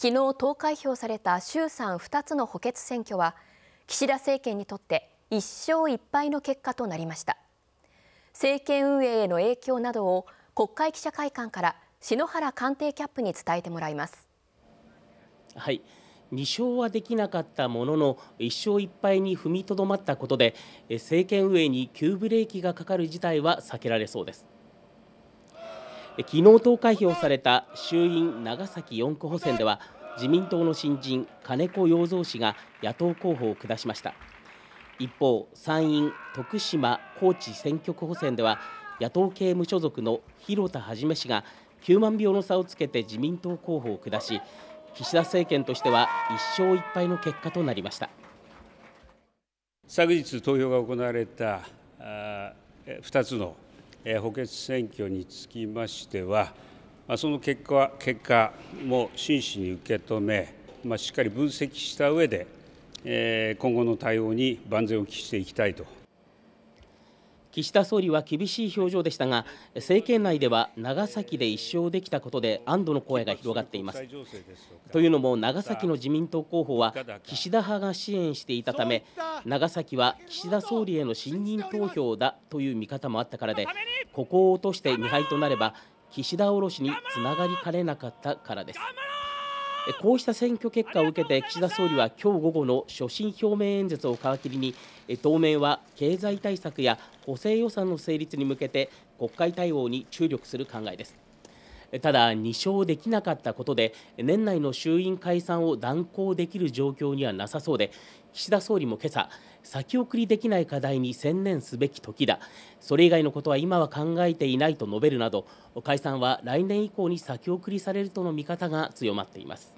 昨日投開票された衆参2つの補欠選挙は岸田政権にとって1勝1敗の結果となりました政権運営への影響などを国会記者会館から篠原官邸キャップに伝えてもらいますはい2勝はできなかったものの1勝1敗に踏みとどまったことで政権運営に急ブレーキがかかる事態は避けられそうです昨日投開票された衆院長崎4区補選では自民党の新人金子洋三氏が野党候補を下しました一方参院徳島高知選挙区補選では野党系無所属の広田一氏が9万票の差をつけて自民党候補を下し岸田政権としては1勝1敗の結果となりました昨日投票が行われた2つの補欠選挙につきましては、その結果結果も真摯に受け止め、まあ、しっかり分析した上で、今後の対応に万全を期していきたいと。岸田総理は厳しい表情でしたが政権内では長崎で一勝できたことで安堵の声が広がっていますというのも長崎の自民党候補は岸田派が支援していたため長崎は岸田総理への信任投票だという見方もあったからでここを落として2敗となれば岸田卸につながりかねなかったからです。こうした選挙結果を受けて岸田総理は今日午後の所信表明演説を皮切りに当面は経済対策や補正予算の成立に向けて国会対応に注力する考えですただ2勝できなかったことで年内の衆院解散を断行できる状況にはなさそうで岸田総理も今朝先送りできない課題に専念すべき時だそれ以外のことは今は考えていないと述べるなど解散は来年以降に先送りされるとの見方が強まっています